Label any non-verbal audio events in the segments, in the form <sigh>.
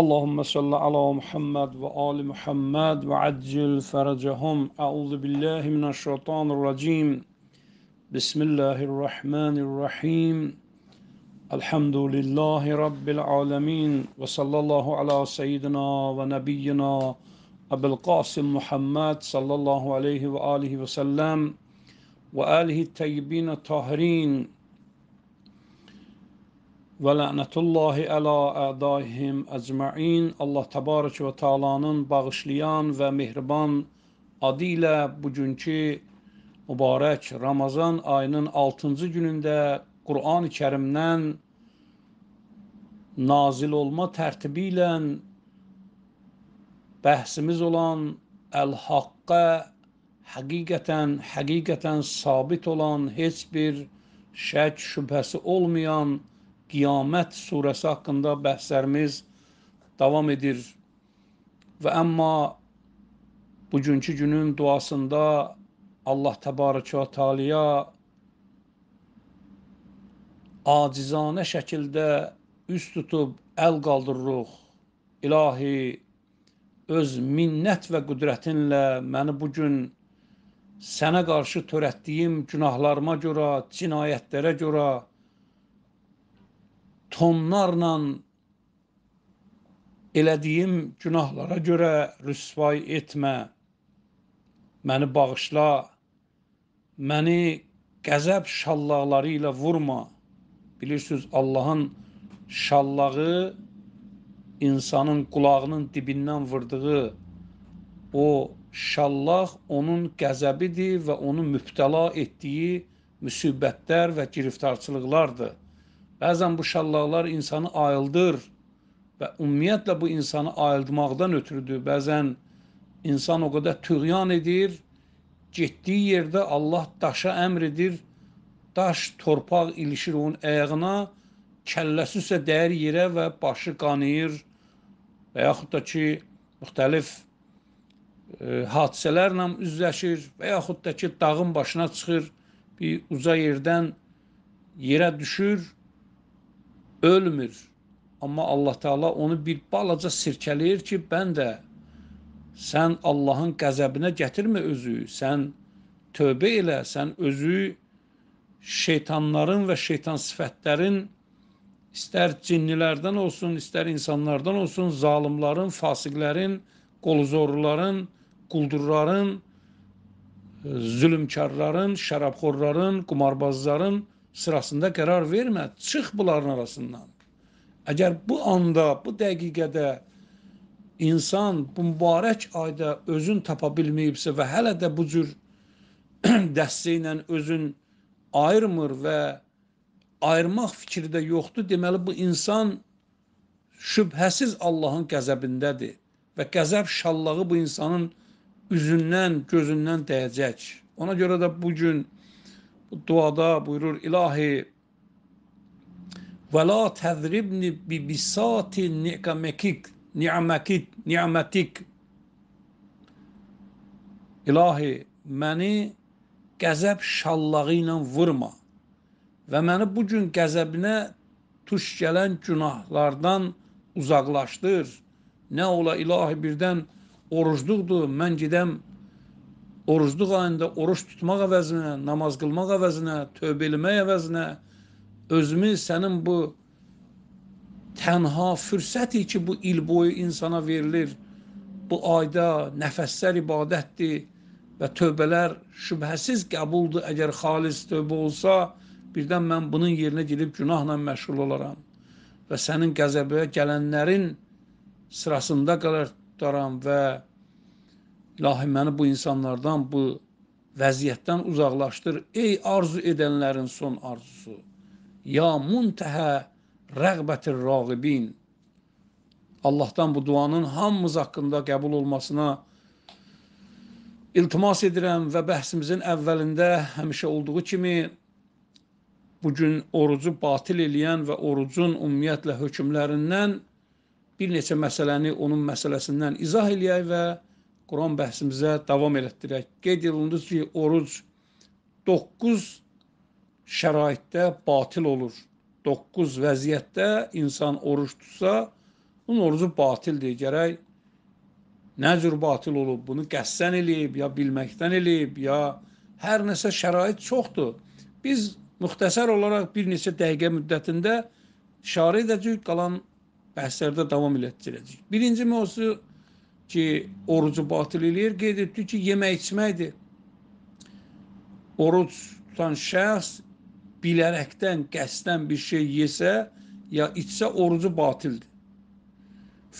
اللهم صل على محمد وآل محمد وعجل فرجهم أعوذ بالله من الشيطان الرجيم بسم الله الرحمن الرحيم الحمد لله رب العالمين وصلى الله على سيدنا ونبينا أبو القاسم محمد صلى الله عليه وآله وسلم وآله الطيبين الطاهرين və lənətullahi ələ ədaihim əcməin. Allah təbarək və təalanın bağışlayan və mehriban adı ilə bugünkü mübarək Ramazan ayının 6-cı günündə Qurani Kərimdən nazil olma tərtibi ilə bəhsimiz olan Əl-Haqqa həqiqətən, həqiqətən sabit olan, heç bir şək, şübhəsi olmayan Qiyamət surəsi haqqında bəhslərimiz davam edir. Və əmma bugünkü günün duasında Allah təbarəkə və təaliya acizanə şəkildə üz tutub əl qaldırırıq. İlahi öz minnət və qüdrətinlə məni bu gün sənə qarşı törətdiyim günahlarıma görə, cinayətlərə görə tonlarla elədiyim günahlara görə rüsvay etmə. Məni bağışla. Məni qəzəb şallaqları ilə vurma. Bilirsiniz, Allahın şallağı insanın qulağının dibindən vurduğu o şallaq onun qəzəbidir və onu mübtəla etdiyi müsibətlər və giriftarçılıqlardır. Bəzən bu şəllaqlar insanı ayıldır və ümumiyyətlə bu insanı ayıldmaqdan ötürüdür. Bəzən insan o qədər tüğyan edir, getdiyi yerdə Allah daşa əmr edir, daş, torpaq ilişir onun əyağına, kəlləsi isə dəyər yerə və başı qanayır və yaxud da ki, müxtəlif e, hadisələrlə üzləşir və yaxud da ki, dağın başına çıxır, bir uca yerdən yerə düşür ölmür. Amma Allah Teala onu bir balaca sirkələyir ki, bəndə sən Allahın qəzəbinə gətirmə özü, sən tövbə elə, sən özü şeytanların və şeytan sifətlərin istər cinnilərdən olsun, istər insanlardan olsun, zalimların, fasiqlərin, qoluzorların, quldurların, zülmkarların, şərabxorların, qumarbazların sırasında qərar vermə, çıx bunların arasından. Əgər bu anda, bu dəqiqədə insan bu mübarək ayda özün tapa bilməyibsə və hələ də bu cür <clears throat> dəstəyi ilə özün ayırmır və ayırmaq fikri də yoxdur, deməli bu insan şübhəsiz Allahın qəzəbindədir və qəzəb şallağı bu insanın üzündən, gözündən dəyəcək. Ona görə də bu gün duada buyurur ilahi ve la tezribni bi bisati ni'mekik ni'mekik ni'metik ilahi məni qəzəb şallağı ilə vurma və məni bu gün qəzəbinə tuş gələn günahlardan uzaqlaşdır. Nə ola ilahi birdən orucluqdur, mən gedəm Orucluq ayında oruç tutmaq əvəzinə, namaz qılmaq əvəzinə, tövbə eləmək əvəzinə özümü sənin bu tənha fürsəti ki, bu il boyu insana verilir. Bu ayda nəfəslər ibadətdir və tövbələr şübhəsiz qəbuldur. Əgər xalis tövbə olsa, birdən mən bunun yerinə gedib günahla məşğul olaram və sənin qəzəbə gələnlərin sırasında qalardaram və İlahi məni bu insanlardan, bu vəziyyətdən uzaqlaşdır. Ey arzu edənlərin son arzusu. Ya muntəhə rəğbətir rağibin. Allahdan bu duanın hamımız haqqında qəbul olmasına iltimas edirəm və bəhsimizin əvvəlində həmişə olduğu kimi bu gün orucu batil eləyən və orucun ümumiyyətlə hökmlərindən bir neçə məsələni onun məsələsindən izah eləyək və Quran bəhsimizə davam elətdirək. Qeyd olundu ki, oruc 9 şəraitdə batil olur. 9 vəziyyətdə insan oruc tutsa, bunun orucu batildir. Gərək nə cür batil olub, bunu qəssən eləyib, ya bilməkdən eləyib, ya hər nəsə şərait çoxdur. Biz müxtəsər olaraq bir neçə dəqiqə müddətində işarə edəcəyik, qalan bəhslərdə davam elətdirəcəyik. Birinci mövzu ki, orucu batıl eləyir, qeyd etdi ki, yemək içməkdir. Oruc tutan şəxs bilərəkdən, qəsdən bir şey yesə ya içsə orucu batildir.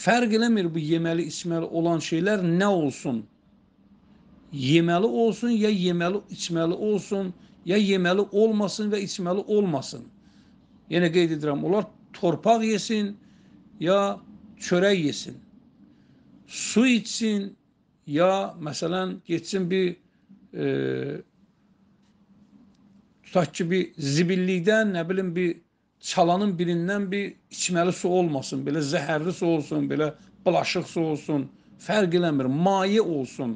Fərq eləmir bu yeməli, içməli olan şeylər nə olsun? Yeməli olsun ya yeməli, içməli olsun ya yeməli olmasın və içməli olmasın. Yenə yəni qeyd edirəm, onlar torpaq yesin ya çörək yesin su içsin ya məsələn getsin bir e, tutaq ki bir zibillikdən nə bilim bir çalanın birindən bir içməli su olmasın, belə zəhərli su olsun, belə bulaşıq su olsun, fərq eləmir, maye olsun.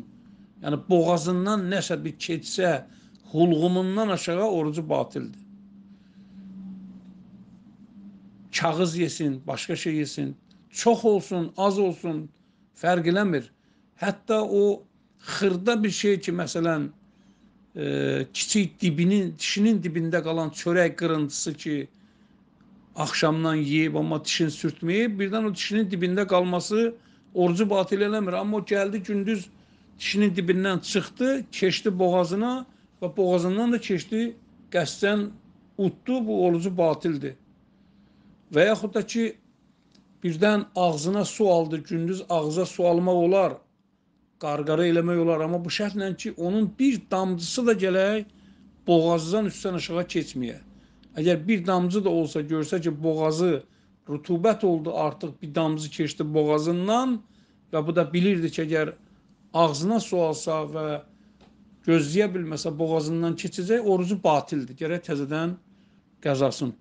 Yəni boğazından nəsə bir keçsə, hulğumundan aşağı orucu batildir. Kağız yesin, başqa şey yesin, çox olsun, az olsun, fərq eləmir. Hətta o xırda bir şey ki, məsələn, e, kiçik dibinin, dişinin dibində qalan çörək qırıntısı ki, axşamdan yeyib, amma dişin sürtməyib, birdən o dişinin dibində qalması orucu batil eləmir. Amma o gəldi gündüz dişinin dibindən çıxdı, keçdi boğazına və boğazından da keçdi qəsdən utdu, bu orucu batildir. Və yaxud da ki, birdən ağzına su aldı, gündüz ağza su almaq olar, qarqara eləmək olar, amma bu şərtlə ki, onun bir damcısı da gələk boğazdan üstdən aşağı keçməyə. Əgər bir damcı da olsa görsə ki, boğazı rütubət oldu, artıq bir damcı keçdi boğazından və bu da bilirdi ki, əgər ağzına su alsa və gözləyə bilməsə boğazından keçəcək, orucu batildir. Gərək təzədən qəzasın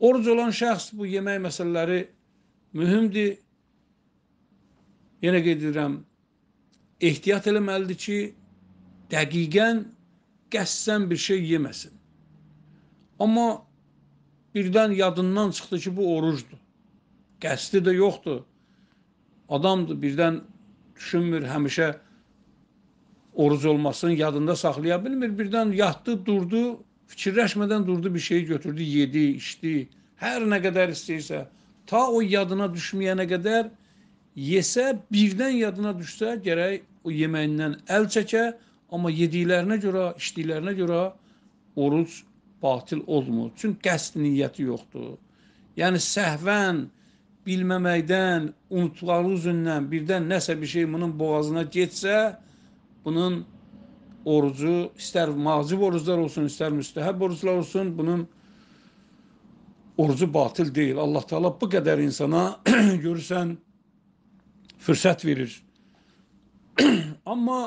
Oruc olan şəxs bu yemək məsələləri mühümdir. Yenə qeyd edirəm, ehtiyat eləməlidir ki, dəqiqən qəssən bir şey yeməsin. Amma birdən yadından çıxdı ki, bu orucdur. Qəsdi də yoxdur. Adamdır, birdən düşünmür, həmişə oruc olmasını yadında saxlaya bilmir. Birdən yatdı, durdu, Fikirləşmədən durdu bir şeyi götürdü, yedi, içdi. Hər nə qədər istəyirsə, ta o yadına düşməyənə qədər yesə, birdən yadına düşsə, gərək o yeməyindən əl çəkə, amma yediklərinə görə, içdiklərinə görə oruc batil olmur. Çünki qəsd niyyəti yoxdur. Yəni səhvən bilməməkdən, unutuqları üzündən birdən nəsə bir şey bunun boğazına getsə, bunun orucu, istər vacib oruclar olsun, istər müstəhəb oruclar olsun, bunun orucu batil deyil. Allah Teala bu qədər insana <clears throat> görürsən fürsət verir. <clears throat> Amma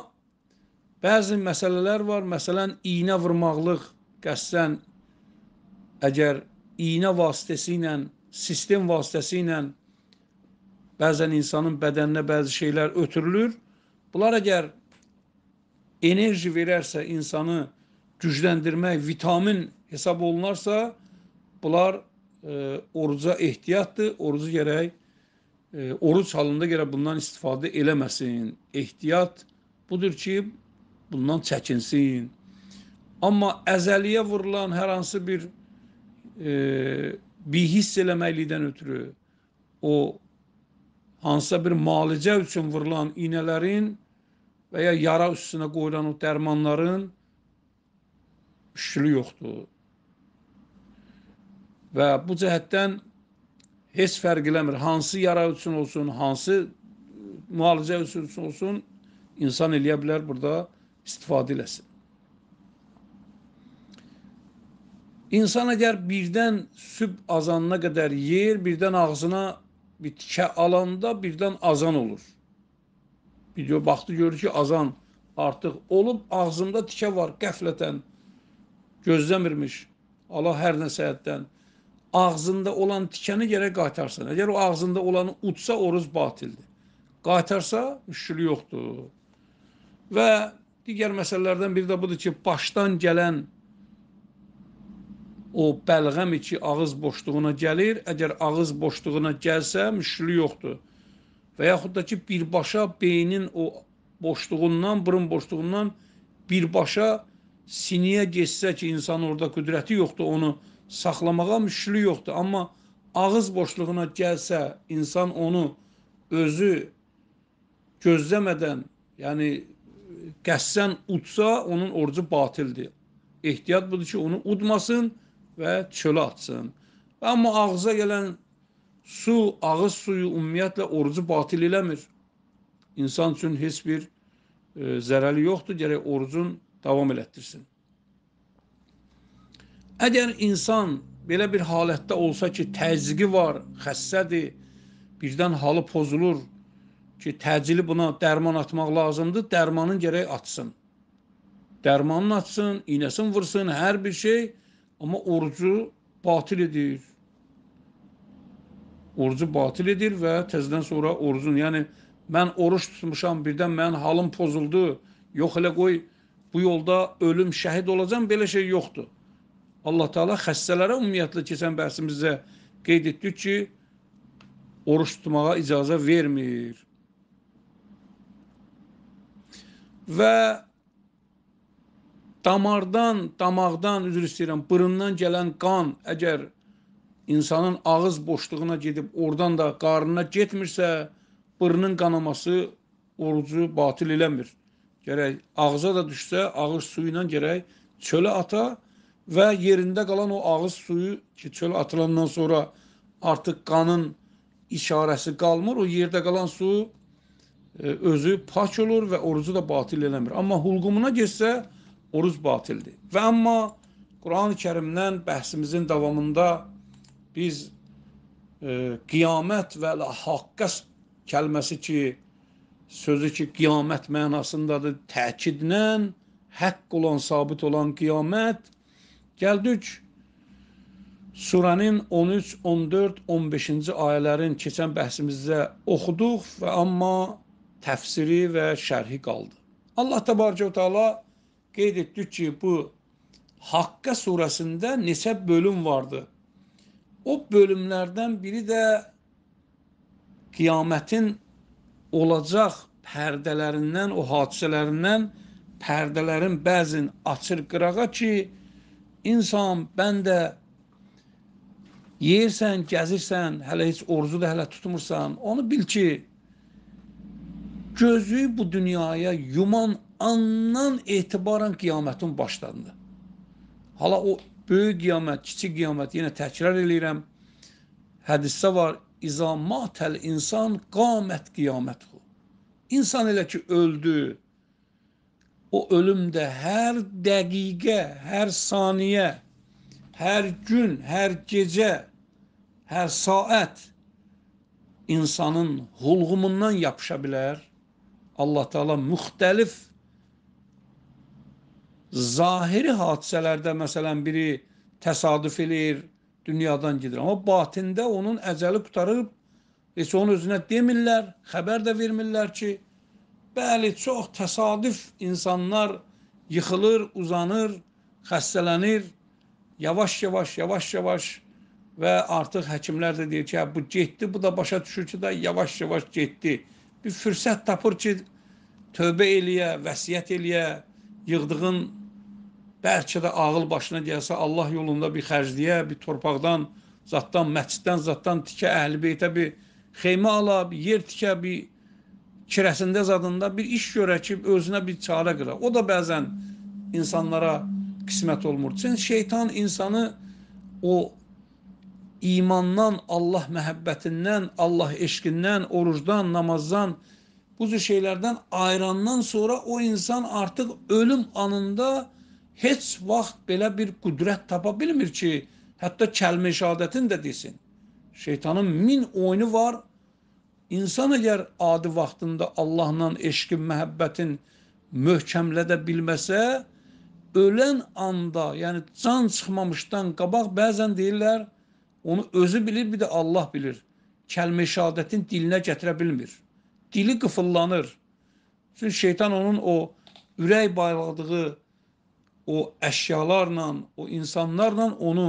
bəzi məsələlər var. Məsələn, iynə vurmaqlıq qəssən əgər iynə vasitəsilə, sistem vasitəsilə bəzən insanın bədəninə bəzi şeylər ötürülür. Bunlar əgər enerji verərsə, insanı gücləndirmək, vitamin hesab olunarsa, bunlar e, oruca ehtiyatdır. Orucu gərək e, oruc halında gərək bundan istifadə eləməsin. Ehtiyat budur ki, bundan çəkinsin. Amma əzəliyə vurulan hər hansı bir e, bir hiss eləməklikdən ötürü o hansısa bir malicə üçün vurulan iynələrin və ya yara üstünə qoyulan o dərmanların güclü yoxdur. Və bu cəhətdən heç fərq eləmir. Hansı yara üçün olsun, hansı müalicə üçün olsun, insan eləyə bilər burada istifadə eləsin. İnsan əgər birdən süb azanına qədər yer, birdən ağzına bir tikə alanda birdən azan olur. Video baxdı görür ki, azan artıq olub, ağzımda tikə var qəflətən. Gözləmirmiş Allah hər nəsihətdən. Ağzında olan tikəni gərək qaytarsan. Əgər o ağzında olanı utsa, oruz batildir. Qaytarsa, müşkülü yoxdur. Və digər məsələlərdən biri də budur ki, başdan gələn o bəlğəm içi ağız boşluğuna gəlir. Əgər ağız boşluğuna gəlsə, müşkülü yoxdur və yaxud da ki, birbaşa beynin o boşluğundan, burun boşluğundan birbaşa siniyə geçsə ki, insan orada qüdrəti yoxdur, onu saxlamağa müşkülü yoxdur. Amma ağız boşluğuna gəlsə, insan onu özü gözləmədən, yəni qəssən utsa, onun orucu batildir. Ehtiyat budur ki, onu udmasın və çölə atsın. Amma ağıza gələn Su, ağız suyu ümumiyyətlə orucu batil eləmir. İnsan üçün heç bir e, zərəli yoxdur, gərək orucun davam elətdirsin. Əgər insan belə bir halətdə olsa ki, təzyiqi var, xəssədir, birdən halı pozulur ki, təcili buna dərman atmaq lazımdır, dərmanın gərək atsın. Dərmanın atsın, iynəsin vırsın, hər bir şey, amma orucu batil edir orucu batil edir və təzədən sonra orucun, yəni mən oruç tutmuşam, birdən mənim halım pozuldu, yox elə qoy bu yolda ölüm, şəhid olacam, belə şey yoxdur. Allah Taala xəstələrə ümumiyyətlə keçən bəhsimizdə qeyd etdik ki, oruç tutmağa icazə vermir. Və damardan, damaqdan, üzr istəyirəm, burundan gələn qan əgər insanın ağız boşluğuna gedib oradan da qarnına getmirsə, bırının qanaması orucu batil eləmir. Gərək ağza da düşsə, ağız suyu ilə gərək çölə ata və yerində qalan o ağız suyu ki, çölə atılandan sonra artıq qanın işarəsi qalmır. O yerdə qalan su e, özü pak olur və orucu da batil eləmir. Amma hulqumuna getsə, oruc batildir. Və amma Quran-ı Kərimdən bəhsimizin davamında biz e, qiyamət və hakka kəlməsi ki, sözü ki, qiyamət mənasındadır, təkidlə haqq olan, sabit olan qiyamət gəldik surənin 13, 14, 15-ci ayələrin keçən bəhsimizdə oxuduq və amma təfsiri və şərhi qaldı. Allah təbarəkə və təala qeyd etdi ki, bu Hakka surəsində neçə bölüm vardı? o bölümlərdən biri də qiyamətin olacaq pərdələrindən, o hadisələrindən pərdələrin bəzin açır qırağa ki, insan bəndə yeyirsən, gəzirsən, hələ heç orzu da hələ tutmursan, onu bil ki, gözü bu dünyaya yuman andan etibarən qiyamətin başlandı. Hala o Böyük qiyamət, kiçik qiyamət, yenə təkrar eləyirəm. Hədisdə var, izamatəl insan qamət qiyaməthu. İnsan elə ki öldü, o ölüm də hər dəqiqə, hər saniyə, hər gün, hər gecə, hər saat insanın hulğumundan yapışa bilər. Allah Teala müxtəlif zahiri hadisələrdə məsələn biri təsadüf eləyir, dünyadan gedir. Amma batində onun əcəli qutarıb, heç onun özünə demirlər, xəbər də vermirlər ki, bəli, çox təsadüf insanlar yıxılır, uzanır, xəstələnir, yavaş-yavaş, yavaş-yavaş və artıq həkimlər də deyir ki, hə, bu getdi, bu da başa düşür ki, da yavaş-yavaş getdi. Bir fürsət tapır ki, tövbə eləyə, vəsiyyət eləyə, yığdığın bəlkə də ağıl başına gəlsə Allah yolunda bir xərcliyə, bir torpaqdan, zaddan, məsciddən, zaddan tikə əhl-i beytə bir xeymə ala, bir yer tikə, bir kirəsində zadında bir iş görə ki, özünə bir çarə qıra. O da bəzən insanlara qismət olmur. Sən şeytan insanı o imandan, Allah məhəbbətindən, Allah eşqindən, orucdan, namazdan, bu cür şeylərdən ayırandan sonra o insan artıq ölüm anında heç vaxt belə bir qüdrət tapa bilmir ki, hətta kəlmə şəhadətini də desin. Şeytanın min oyunu var. İnsan əgər adi vaxtında Allahla eşqin, məhəbbətin möhkəmlədə bilməsə, ölən anda, yəni can çıxmamışdan qabaq bəzən deyirlər, onu özü bilir, bir də Allah bilir. Kəlmə şəhadətin dilinə gətirə bilmir. Dili qıfıllanır. Çünki şeytan onun o ürək bayladığı o əşyalarla, o insanlarla onu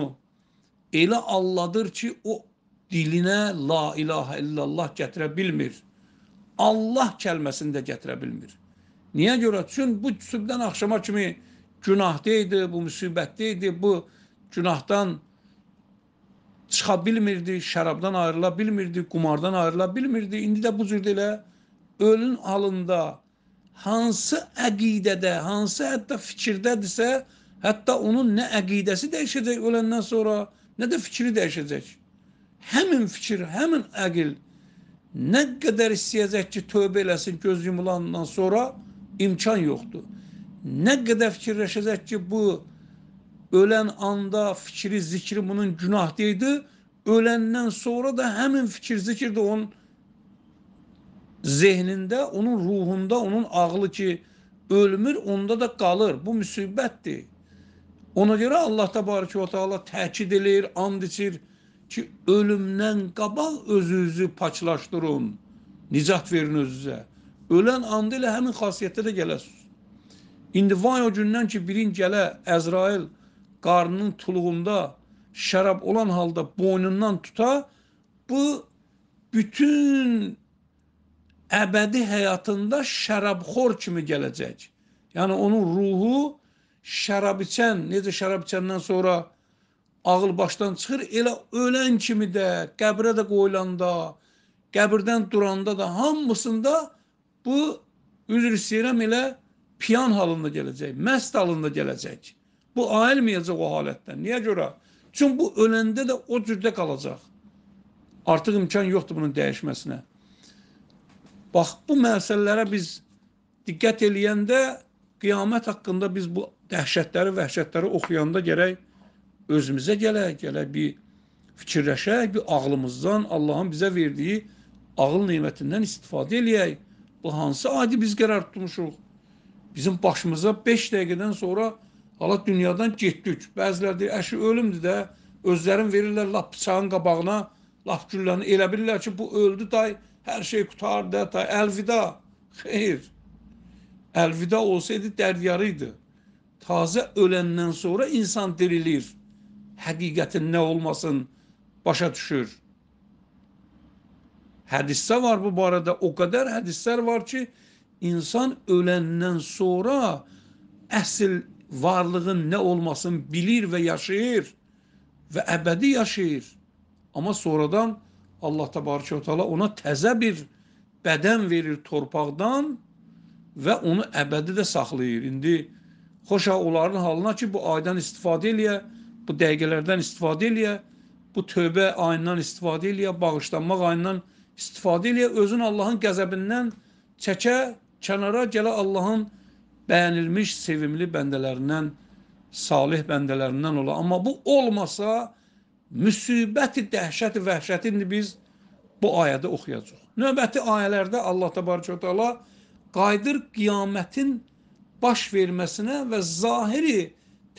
elə alladır ki, o dilinə la ilahə illallah gətirə bilmir. Allah kəlməsini də gətirə bilmir. Niyə görə? Çünki bu sübdən axşama kimi günahda idi, bu müsibətdə idi, bu günahdan çıxa bilmirdi, şərabdan ayrıla bilmirdi, qumardan ayrıla bilmirdi. İndi də bu cür elə ölün halında hansı əqidədə, hansı hətta fikirdədirsə, hətta onun nə əqidəsi dəyişəcək öləndən sonra, nə də fikri dəyişəcək. Həmin fikir, həmin əqil nə qədər istəyəcək ki, tövbə eləsin göz yumulandan sonra imkan yoxdur. Nə qədər fikirləşəcək ki, bu ölən anda fikri, zikri bunun günah deyildi, öləndən sonra da həmin fikir, zikir də onun zehnində, onun ruhunda, onun ağlı ki, ölmür, onda da qalır. Bu müsibətdir. Ona görə Allah təbarək və teala təkid eləyir, and içir ki, ölümdən qabaq özünüzü paçlaşdırın, nicat verin özünüzə. Ölən anda ilə həmin xasiyyətdə də gələsiniz. İndi vay o gündən ki, birin gələ Əzrail qarnının tuluğunda şərab olan halda boynundan tuta, bu bütün əbədi həyatında şərabxor kimi gələcək. Yəni onun ruhu şərab içən, necə şərab içəndən sonra ağıl başdan çıxır, elə ölən kimi də, qəbrə də qoyulanda, qəbirdən duranda da hamısında bu üzr istəyirəm elə piyan halında gələcək, məst halında gələcək. Bu ayılmayacaq o halətdən. Niyə görə? Çünki bu öləndə də o cürdə qalacaq. Artıq imkan yoxdur bunun dəyişməsinə. Bax, bu məsələlərə biz diqqət eləyəndə qiyamət haqqında biz bu dəhşətləri, vəhşətləri oxuyanda gərək özümüzə gələk, gələk bir fikirləşək, bir ağlımızdan Allahın bizə verdiyi ağıl nemətindən istifadə eləyək. Bu hansı adi biz qərar tutmuşuq? Bizim başımıza 5 dəqiqədən sonra hala dünyadan getdik. Bəziləri deyir, əşi ölümdür də, özlərin verirlər lap bıçağın qabağına, lap gülləni elə bilirlər ki, bu öldü day, Hər şey qutardı hətta. Əlvida. Xeyr. Əlvida olsaydı dəryarı idi. Tazə öləndən sonra insan dirilir. Həqiqətin nə olmasın başa düşür. Hədissə var bu barədə. O qədər hədislər var ki, insan öləndən sonra əsl varlığın nə olmasını bilir və yaşayır və əbədi yaşayır. Amma sonradan Allah təbarəkə və təala ona təzə bir bədən verir torpaqdan və onu əbədi də saxlayır. İndi xoşa onların halına ki, bu aydan istifadə eləyə, bu dəqiqələrdən istifadə eləyə, bu tövbə ayından istifadə eləyə, bağışlanmaq ayından istifadə eləyə, özün Allahın qəzəbindən çəkə, kənara gələ Allahın bəyənilmiş, sevimli bəndələrindən, salih bəndələrindən ola. Amma bu olmasa, müsibəti dəhşəti vəhşəti indi biz bu ayədə oxuyacaq. Növbəti ayələrdə Allah təbarəkə təala qayıdır qiyamətin baş verməsinə və zahiri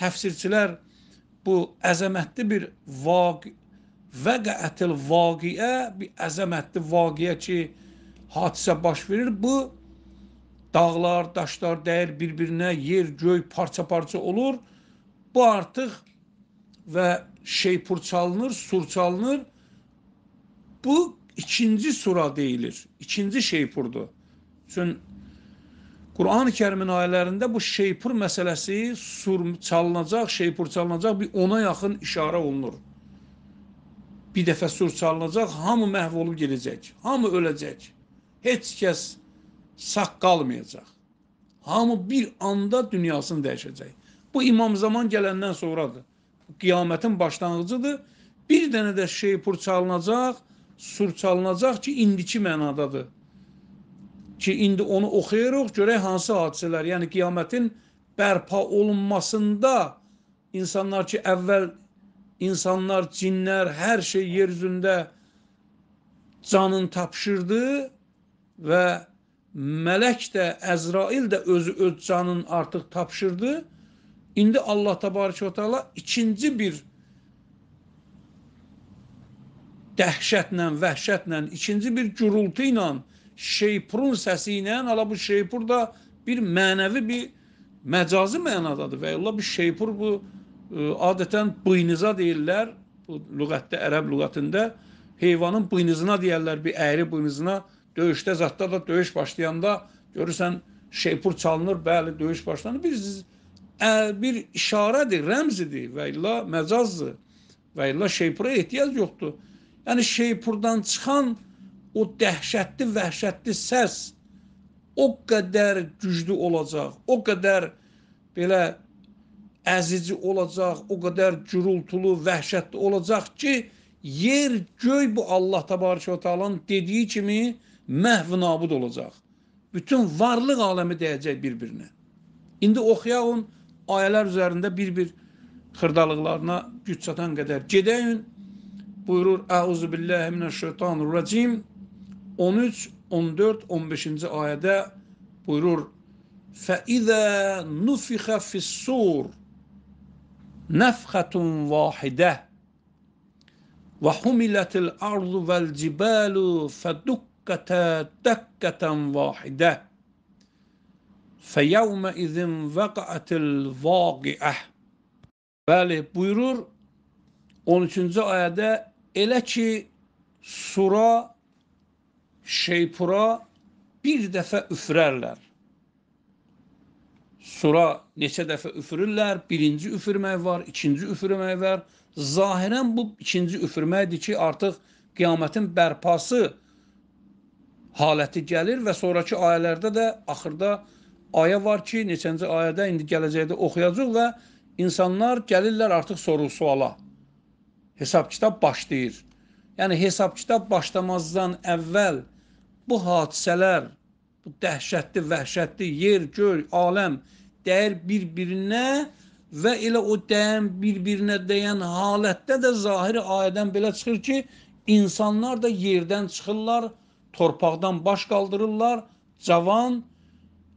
təfsirçilər bu əzəmətli bir vaq vəqətil vaqiə, bir əzəmətli vaqiə ki, hadisə baş verir. Bu dağlar, daşlar dəyir bir-birinə, yer, göy parça-parça olur. Bu artıq və şeypur çalınır, sur çalınır. Bu ikinci sura deyilir. İkinci şeypurdur. Çünki Qur'an-ı Kərimin ayələrində bu şeypur məsələsi sur çalınacaq, şeypur çalınacaq bir ona yaxın işarə olunur. Bir dəfə sur çalınacaq, hamı məhv olub gedəcək, hamı öləcək. Heç kəs sağ qalmayacaq. Hamı bir anda dünyasını dəyişəcək. Bu imam zaman gələndən sonradır qiyamətin başlanğıcıdır. Bir dənə də şeypur çalınacaq, sur çalınacaq ki, indiki mənadadır. Ki, indi onu oxuyuruq, görək hansı hadisələr, yəni qiyamətin bərpa olunmasında insanlar ki, əvvəl insanlar, cinlər, hər şey yer üzündə canın tapşırdı və mələk də, Əzrail də özü öz canın artıq tapşırdı İndi Allah təbarəkə və təala ikinci bir dəhşətlə, vəhşətlə, ikinci bir gürültü ilə, şeypurun səsi ilə, ala bu şeypur da bir mənəvi bir məcazi mənadadır və Allah bu şeypur bu e, adətən bıyniza deyirlər, bu lüğətdə, ərəb lüğətində heyvanın bıynızına deyərlər, bir əyri bıynızına döyüşdə, zətdə da döyüş başlayanda görürsən şeypur çalınır, bəli döyüş başlanır. Biz bir işarədir, rəmzidir və illa məcazdır və illa şeypura ehtiyac yoxdur. Yəni şeypurdan çıxan o dəhşətli, vəhşətli səs o qədər güclü olacaq, o qədər belə əzici olacaq, o qədər gürültülü, vəhşətli olacaq ki, yer, göy bu Allah təbarək və təalanın dediyi kimi məhv nabud olacaq. Bütün varlıq aləmi dəyəcək bir-birinə. İndi oxuyağın ayələr üzərində bir-bir xırdalıqlarına güc çatan qədər gedəyin, buyurur Əuzu billahi minəşşeytanirracim 13, 14, 15-ci ayədə buyurur فَإِذَا نُفِخَ فِي السُّورِ نَفْخَةٌ وَاحِدَةٌ وَحُمِلَتِ الْأَرْضُ وَالْجِبَالُ فَدُكَّتَا دَكَّةً وَاحِدَةً Feyevme izin veka'atil vaqi'ah. Bəli, buyurur 13-cü ayədə elə ki sura şeypura bir dəfə üfürərlər. Sura neçə dəfə üfürürlər? Birinci üfürmək var, ikinci üfürmək var. Zahirən bu ikinci üfürməkdir ki, artıq qiyamətin bərpası haləti gəlir və sonrakı ayələrdə də axırda ayə var ki, neçənci ayədə indi gələcəkdə oxuyacaq və insanlar gəlirlər artıq soru-suala. Hesab-kitab başlayır. Yəni hesab-kitab başlamazdan əvvəl bu hadisələr, bu dəhşətli, vəhşətli yer, göy, aləm dəyər bir-birinə və elə o dəyən bir-birinə dəyən halətdə də zahiri ayədən belə çıxır ki, insanlar da yerdən çıxırlar, torpaqdan baş qaldırırlar, cavan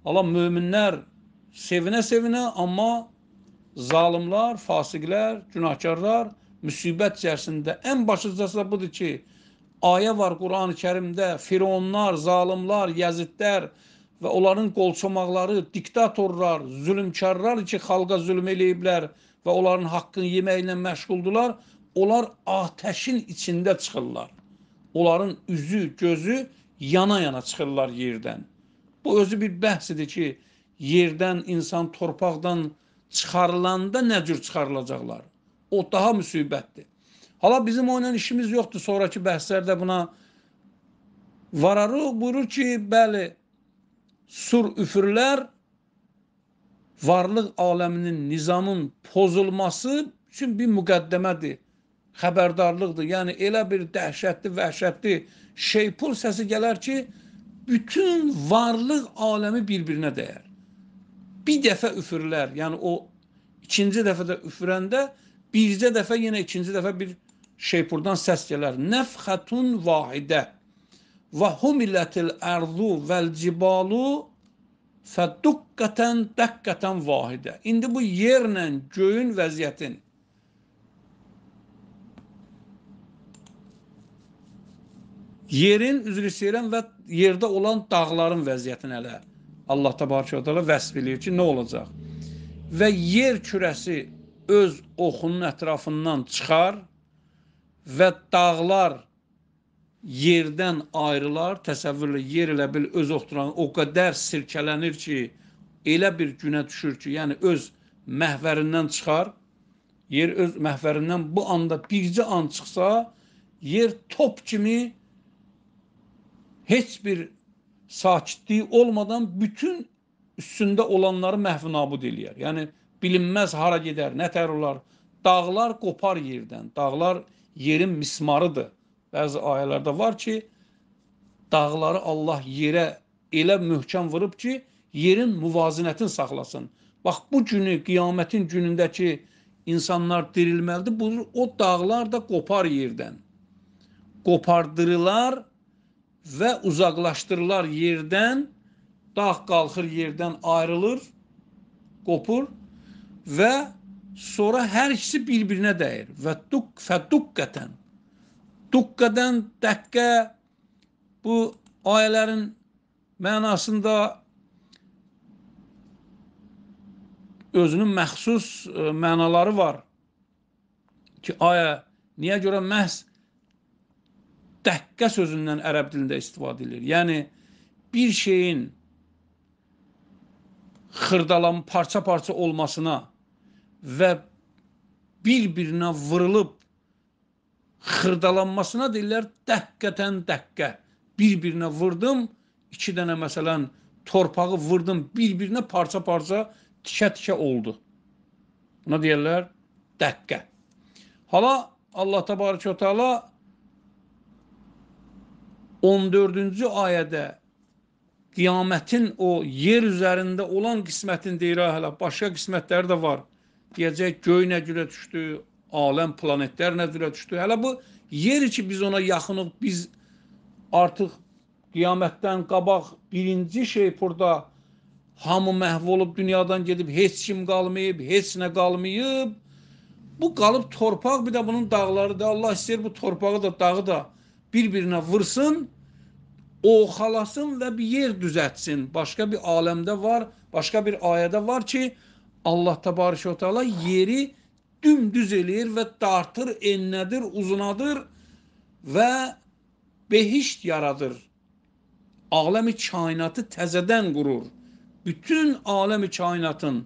Allah möminlər sevinə-sevinə, amma zalimlar, fasiqlər, günahkarlar müsibət içərisində ən başlıcası da budur ki, ayə var Qurani Kərimdə, fironlar, zalimlar, yazidlər və onların qolçomaqları, diktatorlar, zülümkarlar ki, xalqa zülm eləyiblər və onların haqqını yeməklə məşğuldular, onlar atəşin içində çıxırlar. Onların üzü, gözü yana-yana çıxırlar yerdən. Bu özü bir bəhsidir ki, yerdən, insan torpaqdan çıxarılanda nə cür çıxarılacaqlar? O daha müsibətdir. Hala bizim onunla işimiz yoxdur. Sonraki bəhslərdə buna vararıq. Buyurur ki, bəli, sur üfürlər varlıq aləminin, nizamın pozulması üçün bir müqəddəmədir, xəbərdarlıqdır. Yəni elə bir dəhşətli, vəhşətli şeypur səsi gələr ki, bütün varlıq aləmi bir-birinə dəyər. Bir dəfə üfürlər, yəni o ikinci dəfə də üfürəndə bircə dəfə yenə ikinci dəfə bir şeypurdan səs gələr. Nəfxətun vahidə və humilətil ərzu vəl cibalu fəduqqətən dəqqətən vahidə. İndi bu yerlə göyün vəziyyətin yerin, üzr istəyirəm və yerdə olan dağların vəziyyətini hələ Allah təbarəkə təala vəsf eləyir ki, nə olacaq? Və yer kürəsi öz oxunun ətrafından çıxar və dağlar yerdən ayrılar. Təsəvvürlə yer elə bil öz oxturan o qədər sirkələnir ki, elə bir günə düşür ki, yəni öz məhvərindən çıxar. Yer öz məhvərindən bu anda bircə an çıxsa, yer top kimi heç bir sakitliyi olmadan bütün üstündə olanları məhv nabud eləyər. Yəni bilinməz hara gedər, nə tər olar. Dağlar qopar yerdən. Dağlar yerin mismarıdır. Bəzi ayələrdə var ki, dağları Allah yerə elə möhkəm vurub ki, yerin müvazinətini saxlasın. Bax bu günü, qiyamətin günündəki insanlar dirilməlidir. Bu o dağlar da qopar yerdən. Qopardırılar və uzaqlaşdırırlar yerdən, dağ qalxır yerdən ayrılır, qopur və sonra hər ikisi bir-birinə dəyir. Və duq fəduqqətən. Duqqədən dəqqə bu ayələrin mənasında özünün məxsus e, mənaları var ki, ayə niyə görə məhz dəqqə sözündən ərəb dilində istifadə edilir. Yəni bir şeyin xırdalan parça-parça olmasına və bir-birinə vurulub xırdalanmasına deyirlər dəqqətən dəqqə. Bir-birinə vurdum, iki dənə məsələn torpağı vurdum, bir-birinə parça-parça tikə-tikə oldu. Buna deyirlər dəqqə. Hala Allah təbarəkə və təala 14-cü ayədə qiyamətin o yer üzərində olan qismətin deyirək hələ başqa qismətləri də var. Deyəcək göy nə cürə düşdü, aləm planetlər nə cürə düşdü. Hələ bu yer ki biz ona yaxınıq, biz artıq qiyamətdən qabaq birinci şey burada hamı məhv olub dünyadan gedib, heç kim qalmayıb, heç nə qalmayıb. Bu qalıb torpaq, bir də bunun dağları da Allah istəyir bu torpağı da, dağı da bir-birinə vırsın, oxalasın və bir yer düzətsin. Başqa bir aləmdə var, başqa bir ayədə var ki, Allah təbarişə otala yeri dümdüz eləyir və dartır, enlədir, uzunadır və behişt yaradır. Aləmi kainatı təzədən qurur. Bütün aləmi kainatın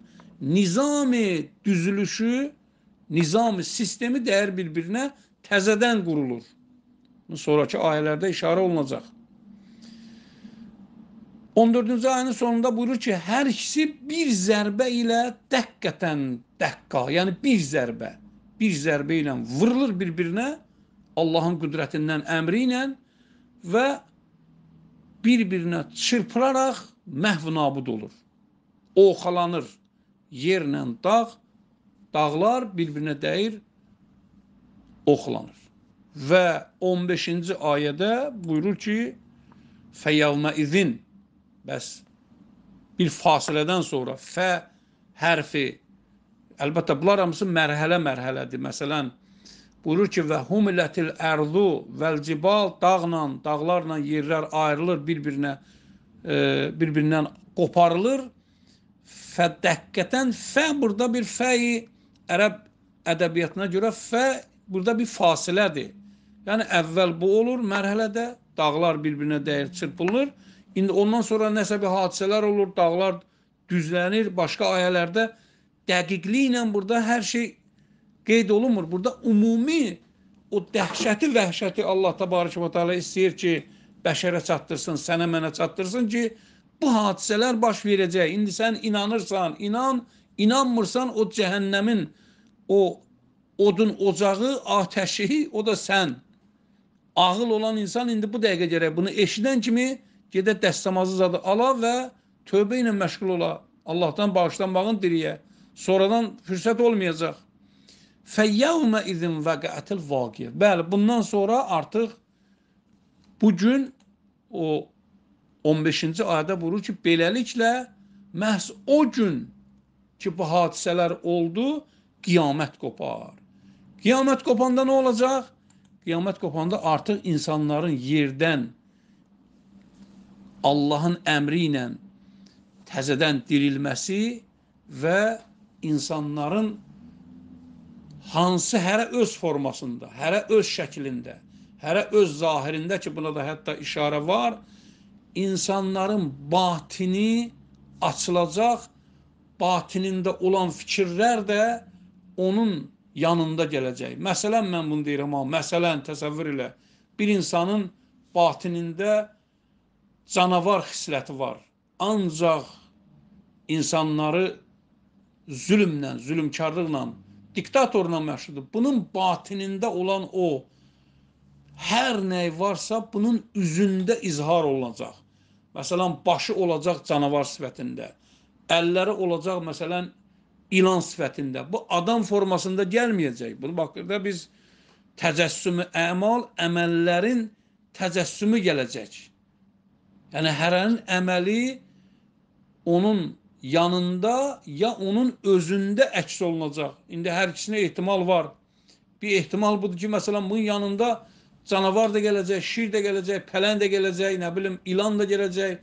nizami düzülüşü, nizami sistemi dəyər bir-birinə təzədən qurulur sonrakı ayələrdə işarə olunacaq. 14-cü ayənin sonunda buyurur ki, hər ikisi bir zərbə ilə dəqqətən dəqqa, yəni bir zərbə, bir zərbə ilə vurulur bir-birinə Allahın qüdrətindən, əmri ilə və bir-birinə çırpıraraq məhv nabud olur. Oxalanır yerlə dağ, dağlar bir-birinə dəyir, oxlanır. Və 15-ci ayədə buyurur ki, fəyəvmə izin, bəs bir fasilədən sonra fə hərfi, əlbəttə bunlar hamısı mərhələ-mərhələdir. Məsələn, buyurur ki, və humilətil ərzu vəlcibal dağla, dağlarla yerlər ayrılır bir-birinə, e, bir-birindən qoparılır. Fədəqqətən fə burada bir fəyi ərəb ədəbiyyatına görə fə burada bir fasilədir. Yəni əvvəl bu olur mərhələdə, dağlar bir-birinə dəyir, çırpılır. İndi ondan sonra nəsə bir hadisələr olur, dağlar düzlənir. Başqa ayələrdə dəqiqliklə burada hər şey qeyd olunmur. Burada ümumi o dəhşəti, vəhşəti Allah təbarək və təala istəyir ki, bəşərə çatdırsın, sənə mənə çatdırsın ki, bu hadisələr baş verəcək. İndi sən inanırsan, inan, inanmırsan o cəhənnəmin o odun ocağı, atəşi, o da sən ağıl olan insan indi bu dəqiqə gərək bunu eşidən kimi gedə dəstəmazı zadı ala və tövbə ilə məşğul ola. Allahdan bağışlanmağın diriyə. Sonradan fürsət olmayacaq. Fəyyəvmə izin vəqətil vaqif. Bəli, bundan sonra artıq bu gün o 15-ci ayədə vurur ki, beləliklə məhz o gün ki, bu hadisələr oldu, qiyamət qopar. Qiyamət qopanda nə olacaq? qiyamət qopanda artıq insanların yerdən Allahın əmri ilə təzədən dirilməsi və insanların hansı hərə öz formasında, hərə öz şəklində, hərə öz zahirində ki, buna da hətta işarə var, insanların batini açılacaq, batinində olan fikirlər də onun yanında gələcək. Məsələn, mən bunu deyirəm, amma məsələn, təsəvvür elə, bir insanın batinində canavar xisləti var. Ancaq insanları zülmlə, zülmkarlıqla, diktatorla məşğuldur. Bunun batinində olan o hər nəy varsa, bunun üzündə izhar olunacaq. Məsələn, başı olacaq canavar sifətində, əlləri olacaq, məsələn, ilan sifətində, bu adam formasında gəlməyəcək. Bunu baxırda biz təcəssümü əmal, əməllərin təcəssümü gələcək. Yəni hərənin əməli onun yanında ya onun özündə əks olunacaq. İndi hər ikisinə ehtimal var. Bir ehtimal budur ki, məsələn, bunun yanında canavar da gələcək, şir də gələcək, pələn də gələcək, nə bilim, ilan da gələcək,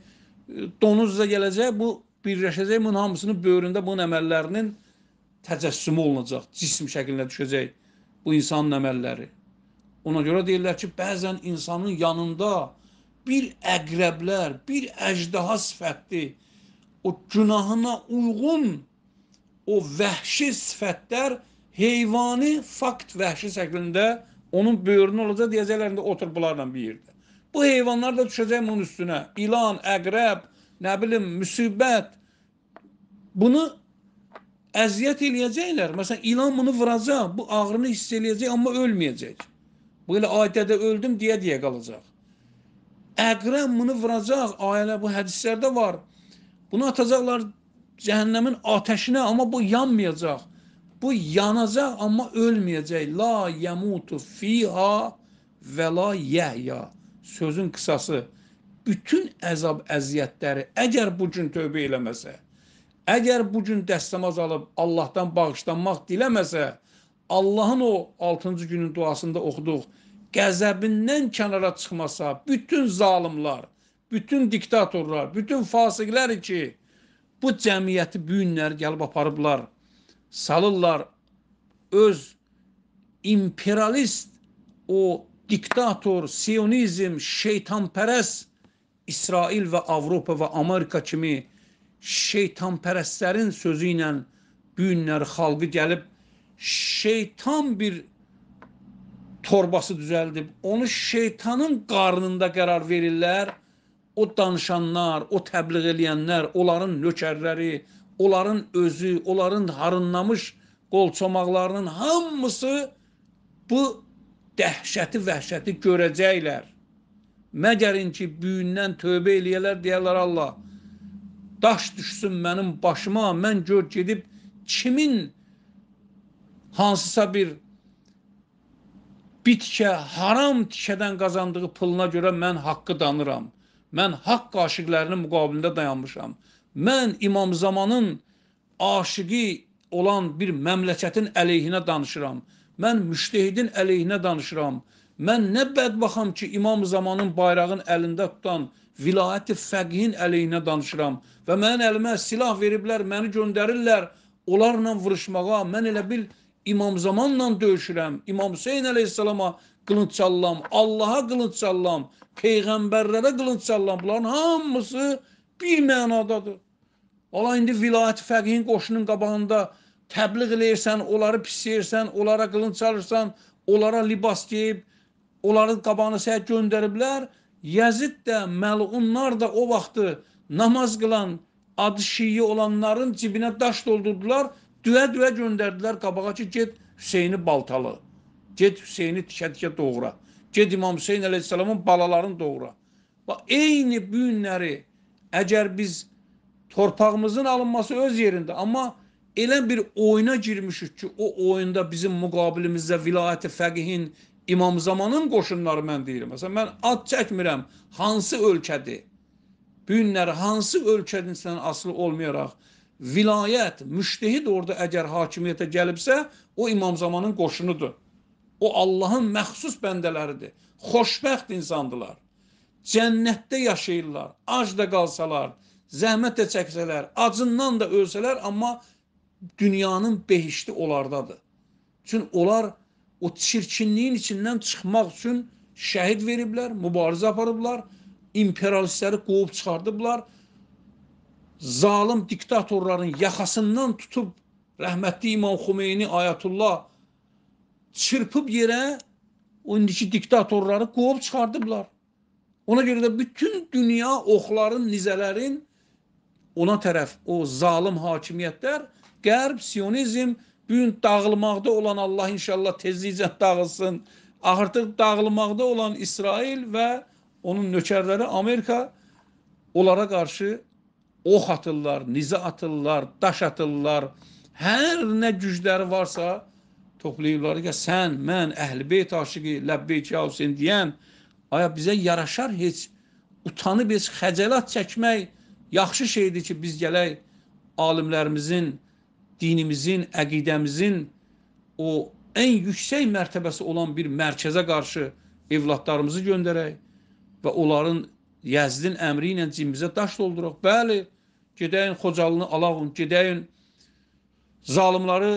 donuz da gələcək. Bu birləşəcək, bunun hamısını böyründə bunun əməllərinin təcəssümü olunacaq, cism şəklinə düşəcək bu insanın əməlləri. Ona görə deyirlər ki, bəzən insanın yanında bir əqrəblər, bir əjdaha sifətli, o günahına uyğun o vəhşi sifətlər heyvani fakt vəhşi şəklində onun böyrünə olacaq, deyəcəklərində otur bunlarla bir yerdə. Bu heyvanlar da düşəcək bunun üstünə. İlan, əqrəb, əqrəb, nə bilim, müsibət bunu əziyyət eləyəcəklər. Məsələn, ilan bunu vuracaq, bu ağrını hiss eləyəcək, amma ölməyəcək. Bu elə ayədə öldüm deyə-deyə qalacaq. Əqrəm bunu vuracaq, ayələ bu hədislərdə var. Bunu atacaqlar cəhənnəmin atəşinə, amma bu yanmayacaq. Bu yanacaq, amma ölməyəcək. La yamutu fiha və la yəhya. Sözün qısası bütün əzab əziyyətləri əgər bu gün tövbə eləməsə, əgər bu gün dəstəmaz alıb Allahdan bağışlanmaq diləməsə, Allahın o 6-cı günün duasında oxuduq, qəzəbindən kənara çıxmasa, bütün zalimlar, bütün diktatorlar, bütün fasiqlər ki, bu cəmiyyəti bu günləri gəlib aparıblar, salırlar öz imperialist o diktator, siyonizm, şeytanpərəs İsrail və Avropa və Amerika kimi şeytanpərəstlərin sözü ilə bu günlər xalqı gəlib şeytan bir torbası düzəldib, onu şeytanın qarnında qərar verirlər. O danışanlar, o təbliğ eləyənlər, onların nökərləri, onların özü, onların harınlamış qolçomaqlarının hamısı bu dəhşəti, vəhşəti görəcəklər. Məgərin ki, büyündən tövbə eləyələr, deyərlər Allah, daş düşsün mənim başıma, mən gör gedib kimin hansısa bir bitkə, haram tikədən qazandığı puluna görə mən haqqı danıram. Mən haqq aşıqlərinin müqabilində dayanmışam. Mən İmam Zamanın aşıqi olan bir məmləkətin əleyhinə danışıram. Mən müştehidin əleyhinə danışıram. Mən nə bədbaxam ki, imam zamanın bayrağın əlində tutan vilayəti fəqhin əleyhinə danışıram və mənim əlimə silah veriblər, məni göndərirlər onlarla vuruşmağa. Mən elə bil İmam Zamanla döyüşürəm. İmam Hüseyn əleyhissalama qılınc çallam, Allaha qılınc çallam, peyğəmbərlərə qılınc çallam. Bunların hamısı bir mənadadır. Ola indi vilayət fəqhin qoşunun qabağında təbliğ eləyirsən, onları pisləyirsən, onlara qılınc çalırsan, onlara libas geyib onların qabağını səhət göndəriblər. Yazid də, məlğunlar da o vaxtı namaz qılan adı şiyi olanların cibinə daş doldurdular, düə-düə göndərdilər qabağa ki, get Hüseyni baltalı, get Hüseyni tikə-tikə doğra, get İmam Hüseyin əleyhissalamın balalarını doğra. Bax, eyni bu günləri əgər biz torpağımızın alınması öz yerində, amma elə bir oyuna girmişik ki, o oyunda bizim müqabilimizdə vilayəti fəqihin İmam Zamanın qoşunları mən deyirəm. Məsələn, mən ad çəkmirəm hansı ölkədir. Bu günləri hansı ölkədən asılı olmayaraq vilayət, müştehid orada əgər hakimiyyətə gəlibsə, o İmam Zamanın qoşunudur. O Allahın məxsus bəndələridir. Xoşbəxt insandılar. Cənnətdə yaşayırlar. Ac da qalsalar, zəhmət də çəksələr, acından da ölsələr, amma dünyanın behişti onlardadır. Çünki onlar o çirkinliyin içindən çıxmaq üçün şəhid veriblər, mübarizə aparıblar, imperialistləri qovub çıxardıblar, zalim diktatorların yaxasından tutub rəhmətli İmam Xumeyni Ayətullah çırpıb yerə o indiki diktatorları qovub çıxardıblar. Ona görə də bütün dünya oxların, nizələrin ona tərəf o zalim hakimiyyətlər, qərb, siyonizm, Bu gün dağılmaqda olan Allah inşallah tezliklə dağılsın. Artıq dağılmaqda olan İsrail və onun nökərləri Amerika onlara qarşı ox atırlar, nizə atırlar, daş atırlar. Hər nə gücləri varsa toplayırlar ki, sən, mən, əhl-beyt aşıqı, ləbbeyk ya Hüseyin deyən, aya bizə yaraşar heç utanıb heç xəcələt çəkmək yaxşı şeydir ki, biz gələk alimlərimizin dinimizin, əqidəmizin o ən yüksək mərtəbəsi olan bir mərkəzə qarşı evladlarımızı göndərək və onların Yəzdin əmri ilə cibimizə daş dolduraq. Bəli, gedəyin Xocalını alağın, gedəyin zalimları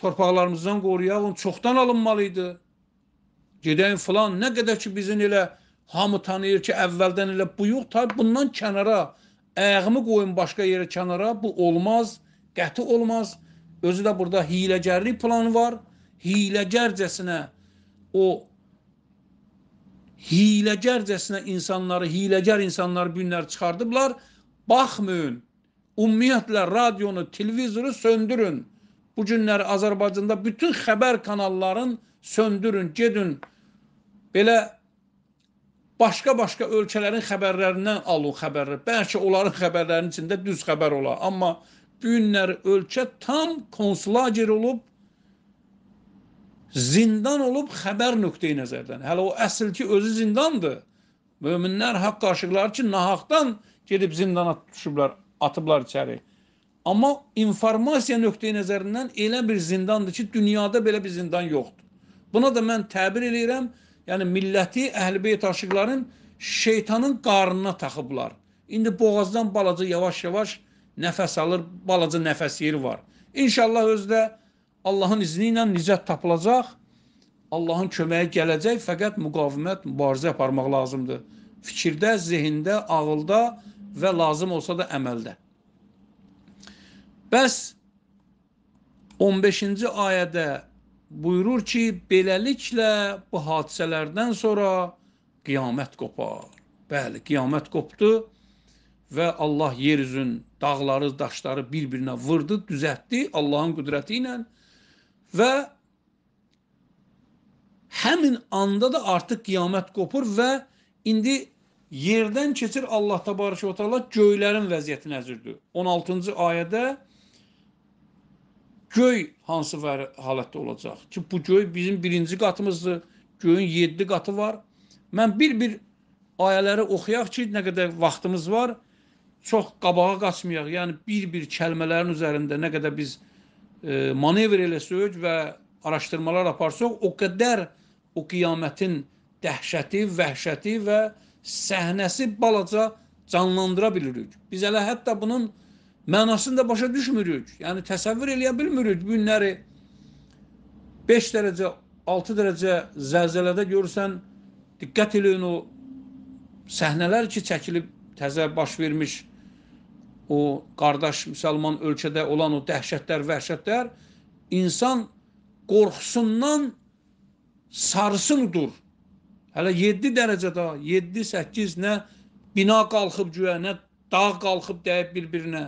torpaqlarımızdan qoruyağın, çoxdan alınmalı idi. Gedəyin filan, nə qədər ki bizim elə hamı tanıyır ki, əvvəldən elə bu yox, tabi bundan kənara, əyğimi qoyun başqa yerə kənara, bu olmaz qəti olmaz. Özü də burada hiləgərlik planı var. Hiləgərcəsinə o hiləgərcəsinə insanları, hiləgər insanları günlər çıxardıblar. Baxmayın, ümumiyyətlə radionu, televizoru söndürün. Bu günləri Azərbaycanda bütün xəbər kanalların söndürün, gedin. Belə başqa-başqa ölkələrin xəbərlərindən alın xəbərləri. Bəlkə onların xəbərlərinin içində düz xəbər ola, amma bu günləri ölkə tam konslager olub, zindan olub xəbər nöqteyi nəzərdən. Hələ o əsl ki, özü zindandır. Möminlər haqq aşıqları ki, nahaqdan gedib zindana tutuşublar, atıblar içəri. Amma informasiya nöqteyi nəzərindən elə bir zindandır ki, dünyada belə bir zindan yoxdur. Buna da mən təbir eləyirəm, yəni milləti əhlibeyt aşıqların şeytanın qarnına taxıblar. İndi boğazdan balaca yavaş-yavaş nəfəs alır, balaca nəfəs yeri var. İnşallah özü də Allahın izni ilə nicət tapılacaq, Allahın köməyi gələcək, fəqət müqavimət, mübarizə aparmaq lazımdır. Fikirdə, zihində, ağılda və lazım olsa da əməldə. Bəs 15-ci ayədə buyurur ki, beləliklə bu hadisələrdən sonra qiyamət qopar. Bəli, qiyamət qopdu və Allah yeryüzün dağları, daşları bir-birinə vurdu, düzəltdi Allahın qüdrəti ilə və həmin anda da artıq qiyamət qopur və indi yerdən keçir Allah təbarək və təala göylərin vəziyyəti nəzirdir. 16-cı ayədə göy hansı halətdə olacaq? Ki bu göy bizim birinci qatımızdır. Göyün 7 qatı var. Mən bir-bir ayələri oxuyaq ki, nə qədər vaxtımız var çox qabağa qaçmayaq. Yəni bir-bir kəlmələrin üzərində nə qədər biz e, manevr eləsək və araşdırmalar aparsaq, o qədər o qiyamətin dəhşəti, vəhşəti və səhnəsi balaca canlandıra bilirik. Biz hələ hətta bunun mənasını da başa düşmürük. Yəni təsəvvür eləyə bilmirik günləri 5 dərəcə, 6 dərəcə zəlzələdə görürsən, diqqət eləyin o səhnələr ki, çəkilib təzə baş vermiş o qardaş müsəlman ölkədə olan o dəhşətlər, vəhşətlər insan qorxusundan sarsın dur. Hələ 7 dərəcədə, 7-8 nə bina qalxıb güyə, nə dağ qalxıb dəyib bir-birinə.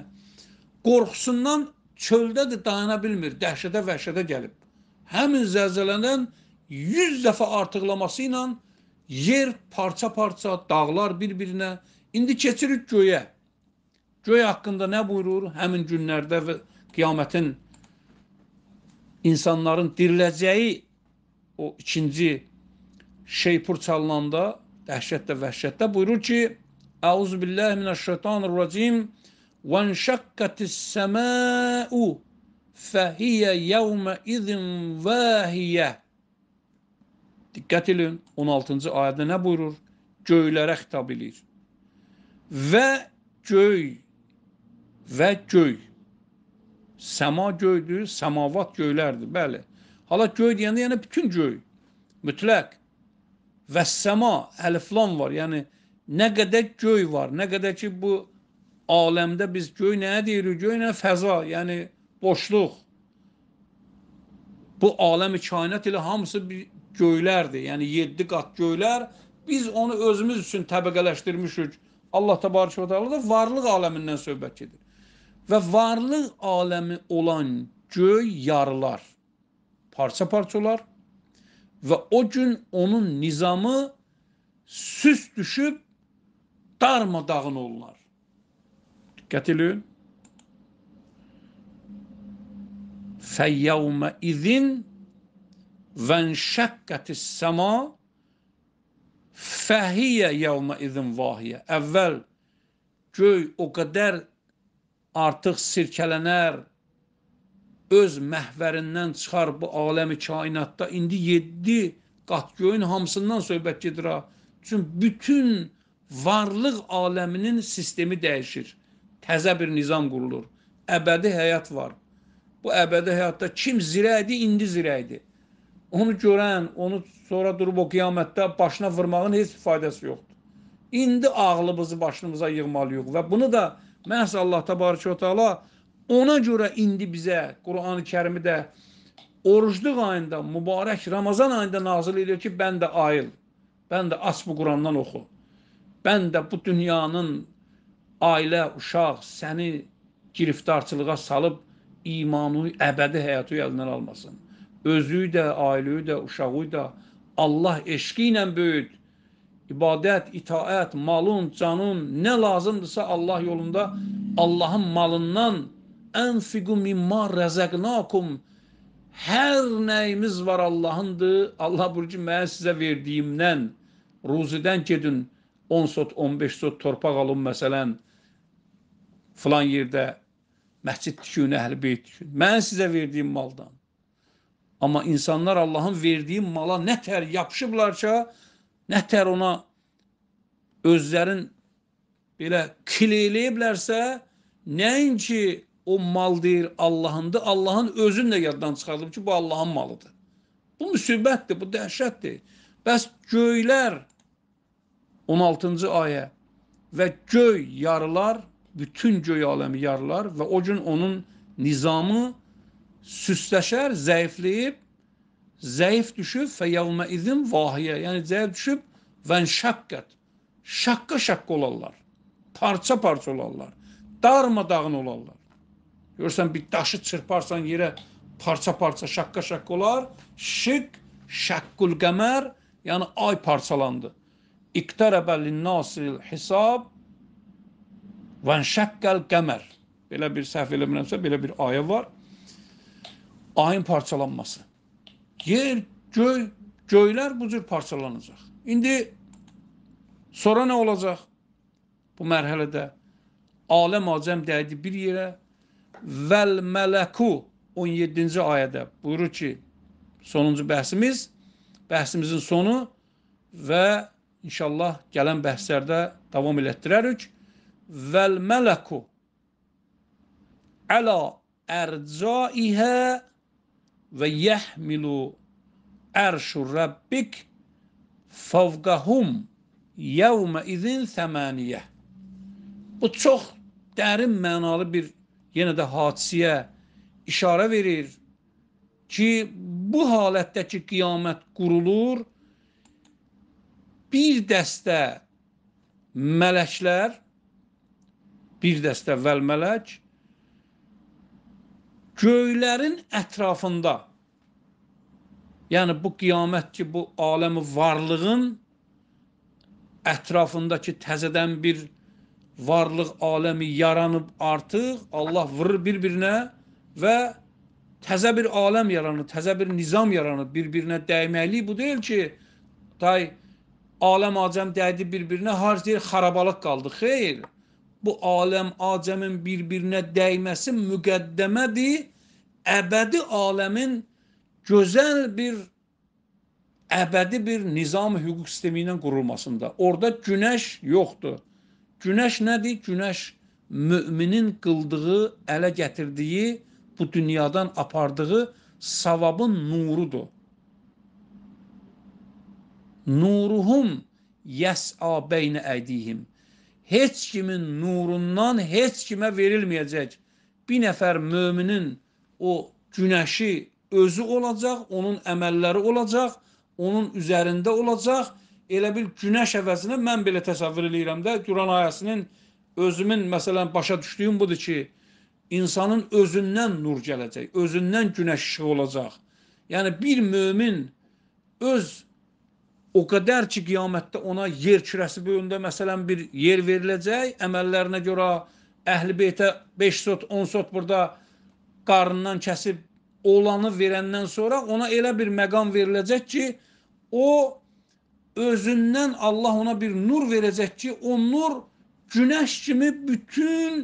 Qorxusundan çöldədir, dayana bilmir, dəhşətə, vəhşətə gəlib. Həmin zəlzələdən 100 dəfə artıqlaması ilə yer parça-parça, dağlar bir-birinə, indi keçirik göyə. Göy haqqında nə buyurur? Həmin günlərdə və qiyamətin insanların diriləcəyi o ikinci şeypur çalınanda dəhşətdə vəhşətdə buyurur ki, Əuzu billahi minəşşeytanirracim. Vanşakkatis səma'u fəhiyə yevmə izin vəhiyə. Diqqət edin, 16-cı ayədə nə buyurur? Göylərə xitab eləyir. Və göy və göy. Səma göydür, səmavat göylərdir, bəli. Hala göy deyəndə yəni bütün göy, mütləq. Və səma, əliflam var, yəni nə qədər göy var, nə qədər ki bu aləmdə biz göy nəyə deyirik? Göy nə fəza, yəni boşluq. Bu aləmi kainat ilə hamısı bir göylərdir, yəni 7 qat göylər. Biz onu özümüz üçün təbəqələşdirmişik. Allah təbarək və təala da varlıq aləmindən söhbət gedir və varlıq aləmi olan göy yarılar, parça-parça olar və o gün onun nizamı süs düşüb darmadağın olurlar. Diqqət eləyin. Fəyyəvmə izin vənşəqqətis səma fəhiyyə yəvmə izin vahiyyə. Əvvəl göy o qədər artıq sirkələnər, öz məhvərindən çıxar bu aləmi kainatda. İndi 7 qatgöyün hamısından söhbət gedir ha. Çünki bütün varlıq aləminin sistemi dəyişir. Təzə bir nizam qurulur. Əbədi həyat var. Bu əbədi həyatda kim zirəydi, indi zirəydi. Onu görən, onu sonra durub o qiyamətdə başına vurmağın heç faydası yoxdur. İndi ağlımızı başımıza yığmalıyıq və bunu da Məhz Allah təbarək və təala ona görə indi bizə Qurani Kərimi də orucluq ayında, mübarək Ramazan ayında nazil edir ki, bən də ayıl, bən də as bu Qurandan oxu. Bən də bu dünyanın ailə, uşaq səni giriftarçılığa salıb imanı əbədi həyatı əlindən almasın. Özü də, ailəyi də, uşağı da Allah eşqi ilə böyüt ibadət, itaət, malın, canın, nə lazımdırsa Allah yolunda Allahın malından ənfiqu mimma rəzəqnakum hər nəyimiz var Allahındır. Allah buyurur ki, mən sizə verdiyimdən ruzidən gedin 10 sot, 15 sot torpaq alın məsələn filan yerdə məscid tikin, əhl-i beyt tikin. Mən sizə verdiyim maldan. Amma insanlar Allahın verdiyi mala nə tər yapışıblarsa, nətər ona özlərin belə kililəyiblərsə, nəinki o mal deyil Allahındır, Allahın özünü də yaddan çıxardıb ki, bu Allahın malıdır. Bu müsibətdir, bu dəhşətdir. Bəs göylər 16-cı ayə və göy yarılar, bütün göy aləmi yarılar və o gün onun nizamı süsləşər, zəifləyib zayıf düşüp fe yevme izin vahiye yani zayıf düşüp ve şakkat şakka şakka olarlar. Parça parça olarlar. Darmadağın olarlar. Görürsən bir daşı çırparsan yerə parça parça şakka şakka olar. Şık şakkul qəmər yani ay parçalandı. İqtərəbə linnasil hisab və şakkal qəmər. Belə bir səhv eləmirəmsə belə bir ayə var. Ayın parçalanması yer, göy, göylər bu cür parçalanacaq. İndi sonra nə olacaq? Bu mərhələdə aləm acəm dəydi bir yerə vəl mələku 17-ci ayədə buyurur ki, sonuncu bəhsimiz, bəhsimizin sonu və inşallah gələn bəhslərdə davam elətdirərik. Vəl mələku əla ərcaihə ve yehmilu erşu rabbik favgahum yevme izin səmaniyə. Bu çox dərin mənalı bir yenə də hadisiyə işarə verir ki, bu halətdəki qiyamət qurulur, bir dəstə mələklər, bir dəstə vəl mələk göylərin ətrafında yəni bu qiyamət ki, bu aləmi varlığın ətrafındakı təzədən bir varlıq aləmi yaranıb artıq Allah vurur bir-birinə və təzə bir aləm yaranır, təzə bir nizam yaranır. Bir-birinə dəyməli bu deyil ki, tay aləm acəm dəydi bir-birinə, harc deyir xarabalıq qaldı. Xeyr bu aləm acəmin bir-birinə dəyməsi müqəddəmədir. Əbədi aləmin gözəl bir əbədi bir nizam hüquq sistemi ilə qurulmasında. Orada günəş yoxdur. Günəş nədir? Günəş müminin qıldığı, ələ gətirdiyi, bu dünyadan apardığı savabın nurudur. Nuruhum yəsa beynə əydihim heç kimin nurundan heç kimə verilməyəcək. Bir nəfər möminin o günəşi özü olacaq, onun əməlləri olacaq, onun üzərində olacaq. Elə bil günəş əvəzinə mən belə təsəvvür eləyirəm də, Quran ayəsinin özümün məsələn başa düşdüyüm budur ki, insanın özündən nur gələcək, özündən günəş işığı olacaq. Yəni bir mömin öz O qədər ki, qiyamətdə ona yer kürəsi böyündə məsələn bir yer veriləcək, əməllərinə görə əhl-i beytə 5 sot, 10 sot burada qarnından kəsib olanı verəndən sonra ona elə bir məqam veriləcək ki, o özündən Allah ona bir nur verəcək ki, o nur günəş kimi bütün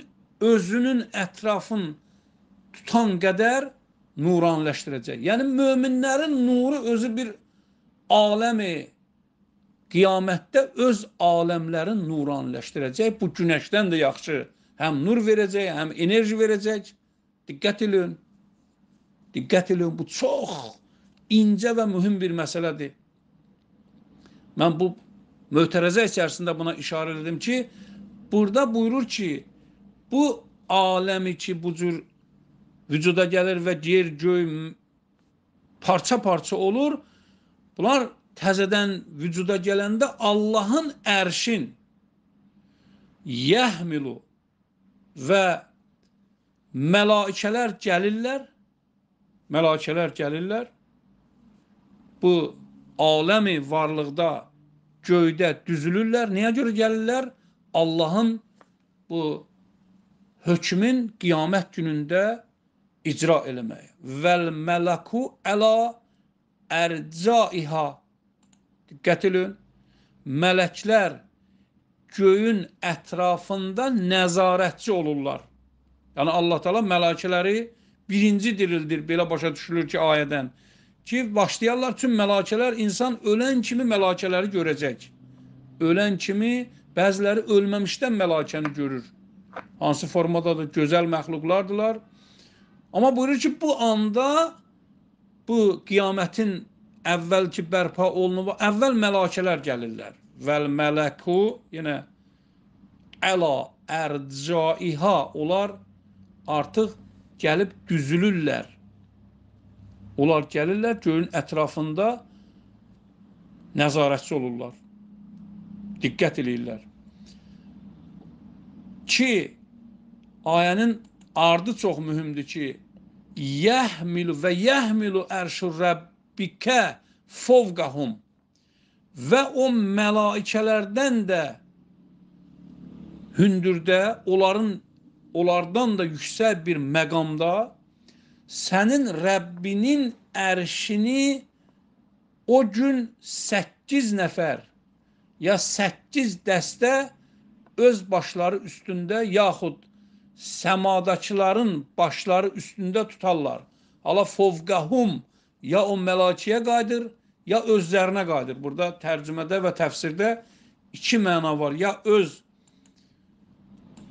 özünün ətrafın tutan qədər nuranləşdirəcək. Yəni möminlərin nuru özü bir aləmi qiyamətdə öz aləmlərin nuranləşdirəcək. Bu günəşdən də yaxşı həm nur verəcək, həm enerji verəcək. Diqqət edin. Diqqət edin. Bu çox incə və mühüm bir məsələdir. Mən bu mötərəzə içərisində buna işarə edim ki, burada buyurur ki, bu aləmi ki, bu cür vücuda gəlir və yer göy parça-parça olur. Bunlar təzədən vücuda gələndə Allahın ərşin yəhmilu və məlaikələr gəlirlər, məlaikələr gəlirlər, bu aləmi varlıqda göydə düzülürlər. Niyə görə gəlirlər? Allahın bu hökmün qiyamət günündə icra eləmək. Vəl mələku əla ərcaiha Diqqət edin. Mələklər göyün ətrafında nəzarətçi olurlar. Yəni Allah Taala mələkələri birinci dirildir belə başa düşülür ki ayədən. Ki başlayarlar çünki mələkələr insan ölən kimi mələkələri görəcək. Ölən kimi bəziləri ölməmişdən mələkəni görür. Hansı formadadır? Gözəl məxluqlardılar. Amma buyurur ki, bu anda bu qiyamətin əvvəlki bərpa olunub, əvvəl mələkələr gəlirlər. Vəl mələku, yenə əla ərcaiha, onlar artıq gəlib düzülürlər. Onlar gəlirlər göyün ətrafında nəzarətçi olurlar. Diqqət eləyirlər. Ki, ayənin ardı çox mühümdür ki, yəhmilu və yəhmilu ərşur rəbb rabbikə fovqahum və o məlaikələrdən də hündürdə onların onlardan da yüksək bir məqamda sənin Rəbbinin ərşini o gün 8 nəfər ya 8 dəstə öz başları üstündə yaxud səmadakıların başları üstündə tutarlar. Ala fovqahum ya o məlakiyə qayıdır, ya özlərinə qayıdır. Burada tərcümədə və təfsirdə iki məna var. Ya öz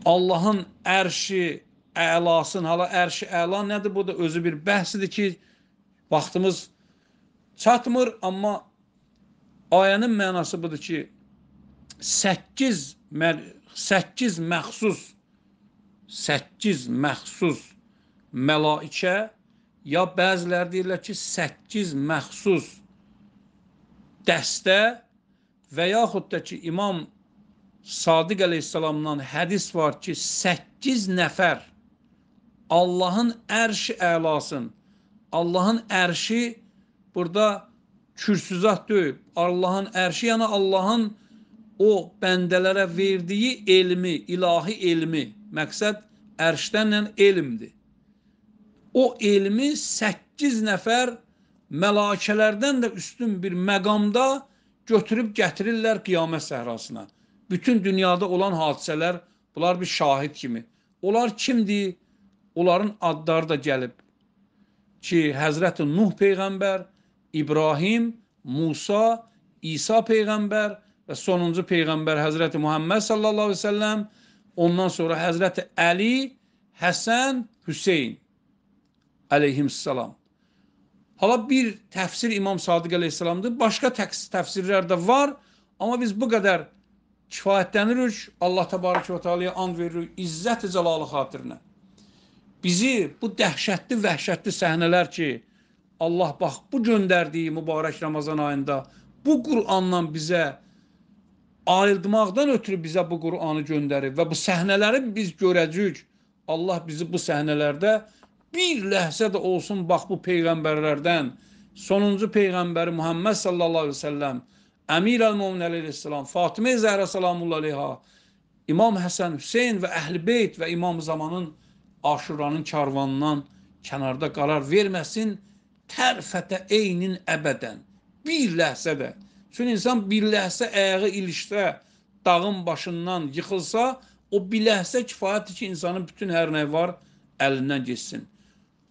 Allahın ərşi əlasın, hala ərşi əla nədir? Bu da özü bir bəhsidir ki, vaxtımız çatmır, amma ayənin mənası budur ki, 8 8 məxsus 8 məxsus məlaikə ya bəziləri deyirlər ki, 8 məxsus dəstə və yaxud da ki, İmam Sadiq əleyhissalamdan hədis var ki, 8 nəfər Allahın ərşi əlasın. Allahın ərşi burada kürsüzat deyil. Allahın ərşi yəni Allahın o bəndələrə verdiyi elmi, ilahi elmi. Məqsəd ərşdən ilə elmdir o elmi 8 nəfər məlakələrdən də üstün bir məqamda götürüb gətirirlər qiyamət səhrasına. Bütün dünyada olan hadisələr bunlar bir şahid kimi. Onlar kimdir? Onların adları da gəlib ki, Həzrəti Nuh peyğəmbər, İbrahim, Musa, İsa peyğəmbər və sonuncu peyğəmbər Həzrəti Muhammed sallallahu əleyhi və səlləm, ondan sonra Həzrəti Əli, Həsən, Hüseyn əleyhissalam. Hala bir təfsir İmam Sadiq əleyhissalamdır. Başqa təfsirlər də var, amma biz bu qədər kifayətlənirik. Allah təbarək və təalaya and veririk izzət-i cəlalı xatirinə. Bizi bu dəhşətli, vəhşətli səhnələr ki, Allah bax bu göndərdiyi mübarək Ramazan ayında bu Qur'andan bizə ayıldmaqdan ötürü bizə bu Qur'anı göndərib və bu səhnələri biz görəcəyik. Allah bizi bu səhnələrdə bir ləhzə də olsun bax bu peyğəmbərlərdən sonuncu peyğəmbəri Muhammed sallallahu əleyhi və səlləm, Əmir el-Mömin əleyhissalam, Fatimə Zəhra sallallahu əleyha, İmam Həsən Hüseyn və Əhlibeyt və İmam Zamanın Aşuranın karvanından kənarda qarar verməsin tərfətə eynin əbədən. Bir ləhzə də. Çünki insan bir ləhzə ayağı ilişdə dağın başından yıxılsa, o bir ləhzə kifayətdir ki, insanın bütün hər nəyi var əlindən getsin.